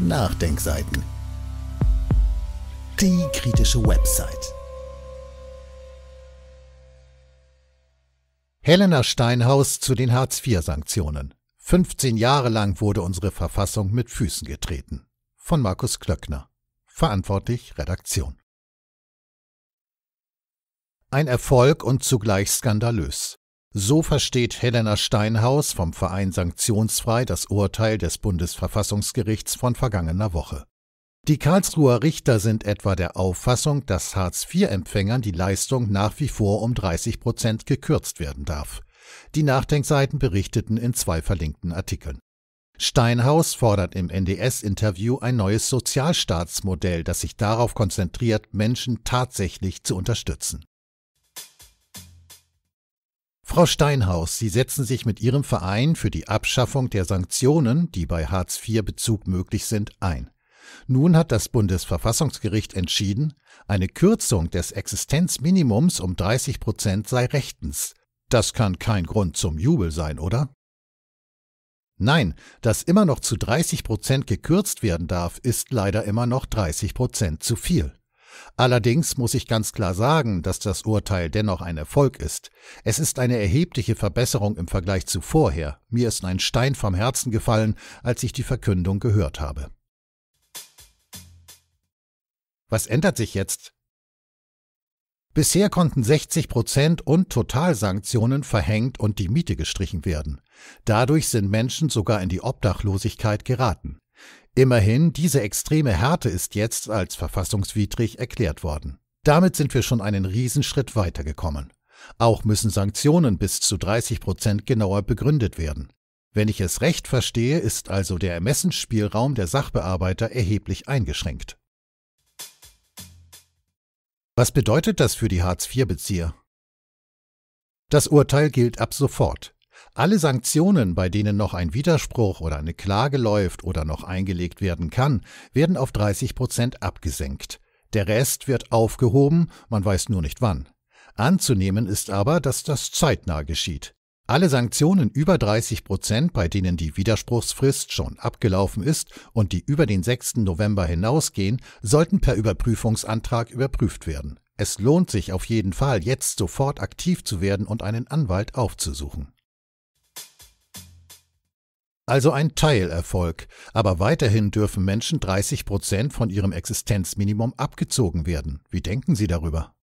Nachdenkseiten. Die kritische Website. Helena Steinhaus zu den Hartz-IV-Sanktionen. 15 Jahre lang wurde unsere Verfassung mit Füßen getreten. Von Markus Klöckner. Verantwortlich Redaktion. Ein Erfolg und zugleich skandalös. So versteht Helena Steinhaus vom Verein Sanktionsfrei das Urteil des Bundesverfassungsgerichts von vergangener Woche. Die Karlsruher Richter sind etwa der Auffassung, dass Hartz-IV-Empfängern die Leistung nach wie vor um 30 Prozent gekürzt werden darf. Die Nachdenkseiten berichteten in zwei verlinkten Artikeln. Steinhaus fordert im NDS-Interview ein neues Sozialstaatsmodell, das sich darauf konzentriert, Menschen tatsächlich zu unterstützen. Frau Steinhaus, Sie setzen sich mit Ihrem Verein für die Abschaffung der Sanktionen, die bei Hartz-IV-Bezug möglich sind, ein. Nun hat das Bundesverfassungsgericht entschieden, eine Kürzung des Existenzminimums um 30 Prozent sei rechtens. Das kann kein Grund zum Jubel sein, oder? Nein, dass immer noch zu 30 Prozent gekürzt werden darf, ist leider immer noch 30 Prozent zu viel. Allerdings muss ich ganz klar sagen, dass das Urteil dennoch ein Erfolg ist. Es ist eine erhebliche Verbesserung im Vergleich zu vorher. Mir ist ein Stein vom Herzen gefallen, als ich die Verkündung gehört habe. Was ändert sich jetzt? Bisher konnten 60 Prozent und Totalsanktionen verhängt und die Miete gestrichen werden. Dadurch sind Menschen sogar in die Obdachlosigkeit geraten. Immerhin, diese extreme Härte ist jetzt als verfassungswidrig erklärt worden. Damit sind wir schon einen Riesenschritt weitergekommen. Auch müssen Sanktionen bis zu 30 Prozent genauer begründet werden. Wenn ich es recht verstehe, ist also der Ermessensspielraum der Sachbearbeiter erheblich eingeschränkt. Was bedeutet das für die Hartz-IV-Bezieher? Das Urteil gilt ab sofort. Alle Sanktionen, bei denen noch ein Widerspruch oder eine Klage läuft oder noch eingelegt werden kann, werden auf 30 Prozent abgesenkt. Der Rest wird aufgehoben, man weiß nur nicht wann. Anzunehmen ist aber, dass das zeitnah geschieht. Alle Sanktionen über 30 Prozent, bei denen die Widerspruchsfrist schon abgelaufen ist und die über den 6. November hinausgehen, sollten per Überprüfungsantrag überprüft werden. Es lohnt sich auf jeden Fall, jetzt sofort aktiv zu werden und einen Anwalt aufzusuchen. Also ein Teilerfolg, aber weiterhin dürfen Menschen 30 Prozent von ihrem Existenzminimum abgezogen werden. Wie denken Sie darüber?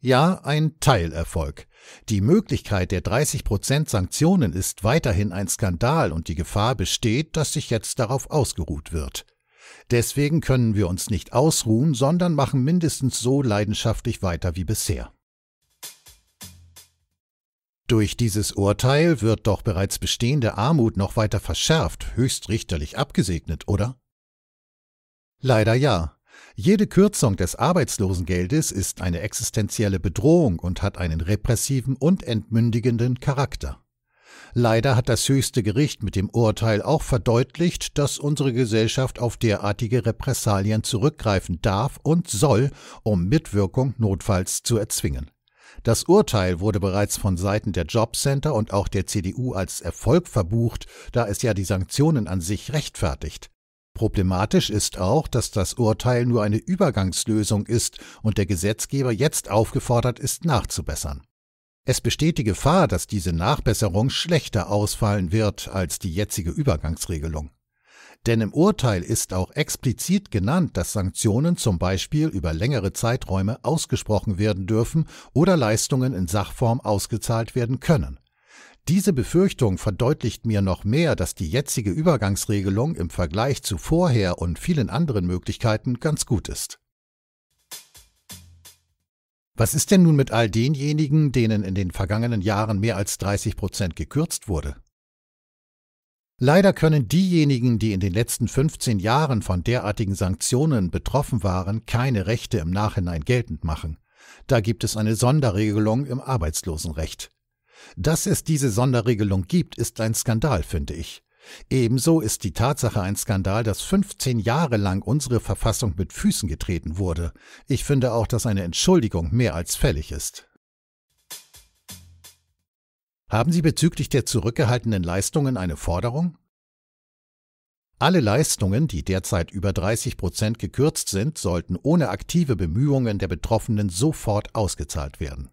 Ja, ein Teilerfolg. Die Möglichkeit der 30 Prozent Sanktionen ist weiterhin ein Skandal und die Gefahr besteht, dass sich jetzt darauf ausgeruht wird. Deswegen können wir uns nicht ausruhen, sondern machen mindestens so leidenschaftlich weiter wie bisher. Durch dieses Urteil wird doch bereits bestehende Armut noch weiter verschärft, höchstrichterlich abgesegnet, oder? Leider ja. Jede Kürzung des Arbeitslosengeldes ist eine existenzielle Bedrohung und hat einen repressiven und entmündigenden Charakter. Leider hat das höchste Gericht mit dem Urteil auch verdeutlicht, dass unsere Gesellschaft auf derartige Repressalien zurückgreifen darf und soll, um Mitwirkung notfalls zu erzwingen. Das Urteil wurde bereits von Seiten der Jobcenter und auch der CDU als Erfolg verbucht, da es ja die Sanktionen an sich rechtfertigt. Problematisch ist auch, dass das Urteil nur eine Übergangslösung ist und der Gesetzgeber jetzt aufgefordert ist, nachzubessern. Es besteht die Gefahr, dass diese Nachbesserung schlechter ausfallen wird als die jetzige Übergangsregelung. Denn im Urteil ist auch explizit genannt, dass Sanktionen zum Beispiel über längere Zeiträume ausgesprochen werden dürfen oder Leistungen in Sachform ausgezahlt werden können. Diese Befürchtung verdeutlicht mir noch mehr, dass die jetzige Übergangsregelung im Vergleich zu vorher und vielen anderen Möglichkeiten ganz gut ist. Was ist denn nun mit all denjenigen, denen in den vergangenen Jahren mehr als 30 Prozent gekürzt wurde? Leider können diejenigen, die in den letzten 15 Jahren von derartigen Sanktionen betroffen waren, keine Rechte im Nachhinein geltend machen. Da gibt es eine Sonderregelung im Arbeitslosenrecht. Dass es diese Sonderregelung gibt, ist ein Skandal, finde ich. Ebenso ist die Tatsache ein Skandal, dass 15 Jahre lang unsere Verfassung mit Füßen getreten wurde. Ich finde auch, dass eine Entschuldigung mehr als fällig ist. Haben Sie bezüglich der zurückgehaltenen Leistungen eine Forderung? Alle Leistungen, die derzeit über 30 Prozent gekürzt sind, sollten ohne aktive Bemühungen der Betroffenen sofort ausgezahlt werden.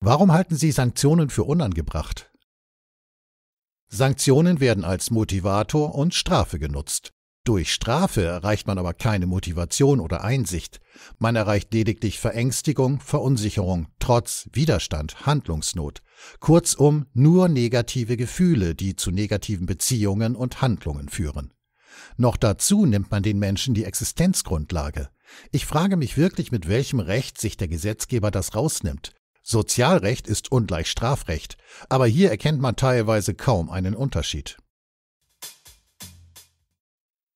Warum halten Sie Sanktionen für unangebracht? Sanktionen werden als Motivator und Strafe genutzt. Durch Strafe erreicht man aber keine Motivation oder Einsicht. Man erreicht lediglich Verängstigung, Verunsicherung, Trotz, Widerstand, Handlungsnot. Kurzum nur negative Gefühle, die zu negativen Beziehungen und Handlungen führen. Noch dazu nimmt man den Menschen die Existenzgrundlage. Ich frage mich wirklich, mit welchem Recht sich der Gesetzgeber das rausnimmt. Sozialrecht ist ungleich Strafrecht, aber hier erkennt man teilweise kaum einen Unterschied.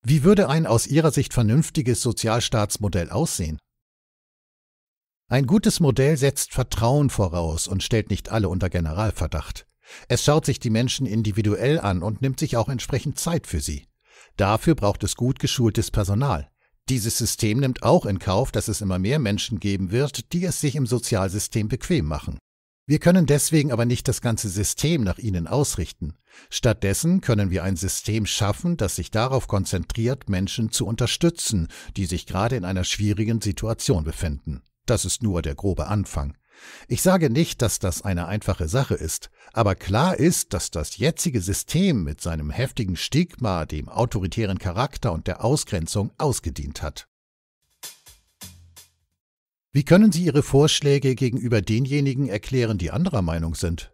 Wie würde ein aus Ihrer Sicht vernünftiges Sozialstaatsmodell aussehen? Ein gutes Modell setzt Vertrauen voraus und stellt nicht alle unter Generalverdacht. Es schaut sich die Menschen individuell an und nimmt sich auch entsprechend Zeit für sie. Dafür braucht es gut geschultes Personal. Dieses System nimmt auch in Kauf, dass es immer mehr Menschen geben wird, die es sich im Sozialsystem bequem machen. Wir können deswegen aber nicht das ganze System nach ihnen ausrichten. Stattdessen können wir ein System schaffen, das sich darauf konzentriert, Menschen zu unterstützen, die sich gerade in einer schwierigen Situation befinden. Das ist nur der grobe Anfang. Ich sage nicht, dass das eine einfache Sache ist, aber klar ist, dass das jetzige System mit seinem heftigen Stigma, dem autoritären Charakter und der Ausgrenzung ausgedient hat. Wie können Sie Ihre Vorschläge gegenüber denjenigen erklären, die anderer Meinung sind?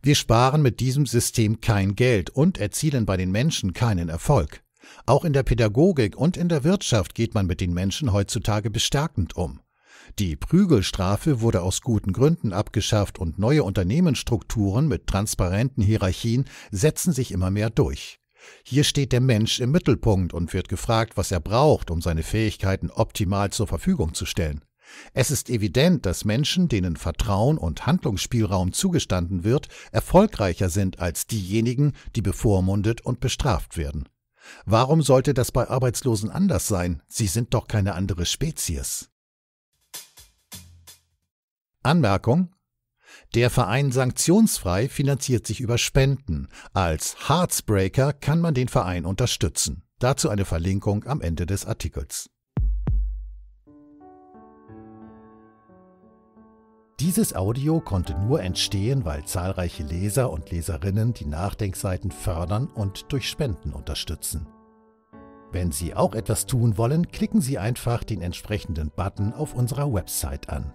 Wir sparen mit diesem System kein Geld und erzielen bei den Menschen keinen Erfolg. Auch in der Pädagogik und in der Wirtschaft geht man mit den Menschen heutzutage bestärkend um. Die Prügelstrafe wurde aus guten Gründen abgeschafft und neue Unternehmensstrukturen mit transparenten Hierarchien setzen sich immer mehr durch. Hier steht der Mensch im Mittelpunkt und wird gefragt, was er braucht, um seine Fähigkeiten optimal zur Verfügung zu stellen. Es ist evident, dass Menschen, denen Vertrauen und Handlungsspielraum zugestanden wird, erfolgreicher sind als diejenigen, die bevormundet und bestraft werden. Warum sollte das bei Arbeitslosen anders sein? Sie sind doch keine andere Spezies. Anmerkung der Verein Sanktionsfrei finanziert sich über Spenden. Als Heartsbreaker kann man den Verein unterstützen. Dazu eine Verlinkung am Ende des Artikels. Dieses Audio konnte nur entstehen, weil zahlreiche Leser und Leserinnen die Nachdenkseiten fördern und durch Spenden unterstützen. Wenn Sie auch etwas tun wollen, klicken Sie einfach den entsprechenden Button auf unserer Website an.